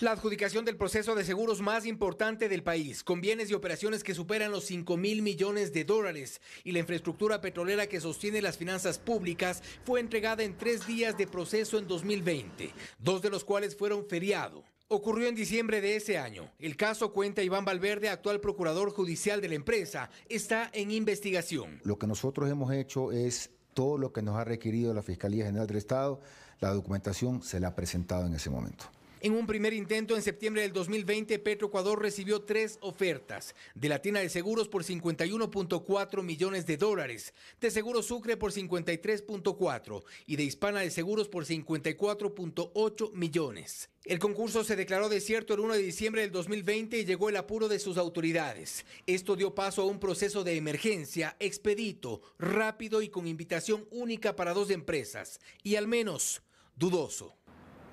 La adjudicación del proceso de seguros más importante del país, con bienes y operaciones que superan los 5 mil millones de dólares y la infraestructura petrolera que sostiene las finanzas públicas, fue entregada en tres días de proceso en 2020, dos de los cuales fueron feriado. Ocurrió en diciembre de ese año. El caso cuenta Iván Valverde, actual procurador judicial de la empresa, está en investigación. Lo que nosotros hemos hecho es todo lo que nos ha requerido la Fiscalía General del Estado. La documentación se la ha presentado en ese momento. En un primer intento en septiembre del 2020, Petro Ecuador recibió tres ofertas. De Latina de Seguros por 51.4 millones de dólares, de Seguro Sucre por 53.4 y de Hispana de Seguros por 54.8 millones. El concurso se declaró desierto el 1 de diciembre del 2020 y llegó el apuro de sus autoridades. Esto dio paso a un proceso de emergencia expedito, rápido y con invitación única para dos empresas, y al menos dudoso.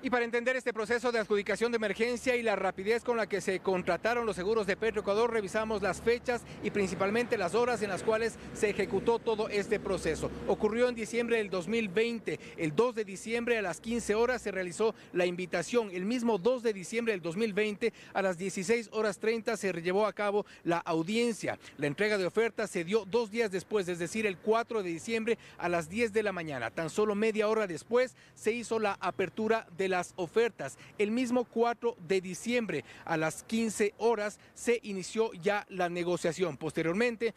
Y para entender este proceso de adjudicación de emergencia y la rapidez con la que se contrataron los seguros de Ecuador, revisamos las fechas y principalmente las horas en las cuales se ejecutó todo este proceso. Ocurrió en diciembre del 2020. El 2 de diciembre a las 15 horas se realizó la invitación. El mismo 2 de diciembre del 2020 a las 16 horas 30 se llevó a cabo la audiencia. La entrega de ofertas se dio dos días después, es decir, el 4 de diciembre a las 10 de la mañana. Tan solo media hora después se hizo la apertura de las ofertas. El mismo 4 de diciembre a las 15 horas se inició ya la negociación. Posteriormente,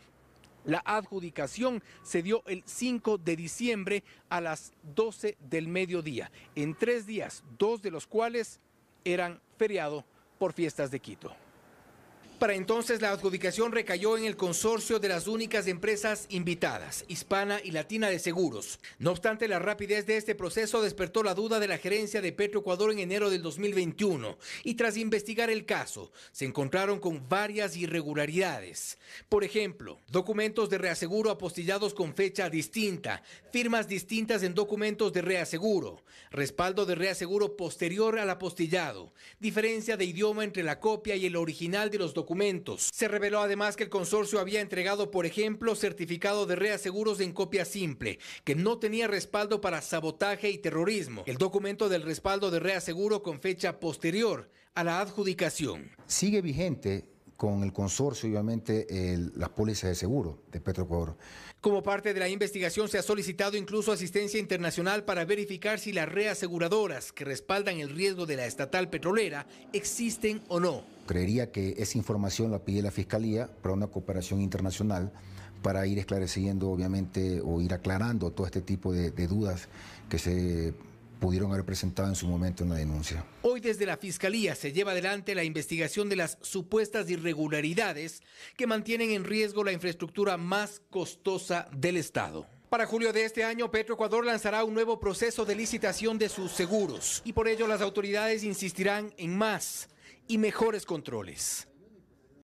la adjudicación se dio el 5 de diciembre a las 12 del mediodía, en tres días, dos de los cuales eran feriado por fiestas de Quito. Para entonces la adjudicación recayó en el consorcio de las únicas empresas invitadas, Hispana y Latina de Seguros. No obstante, la rapidez de este proceso despertó la duda de la gerencia de Petroecuador en enero del 2021 y tras investigar el caso se encontraron con varias irregularidades. Por ejemplo, documentos de reaseguro apostillados con fecha distinta, firmas distintas en documentos de reaseguro, respaldo de reaseguro posterior al apostillado, diferencia de idioma entre la copia y el original de los documentos se reveló además que el consorcio había entregado, por ejemplo, certificado de reaseguros en copia simple, que no tenía respaldo para sabotaje y terrorismo. El documento del respaldo de reaseguro con fecha posterior a la adjudicación. Sigue vigente con el consorcio, obviamente, las pólizas de seguro de Petroecuador. Como parte de la investigación se ha solicitado incluso asistencia internacional para verificar si las reaseguradoras que respaldan el riesgo de la estatal petrolera existen o no. Creería que esa información la pide la Fiscalía para una cooperación internacional para ir esclareciendo, obviamente, o ir aclarando todo este tipo de, dudas que se pudieron haber presentado en su momento en la denuncia. Hoy desde la Fiscalía se lleva adelante la investigación de las supuestas irregularidades que mantienen en riesgo la infraestructura más costosa del Estado. Para julio de este año, Petroecuador lanzará un nuevo proceso de licitación de sus seguros y por ello las autoridades insistirán en más y mejores controles.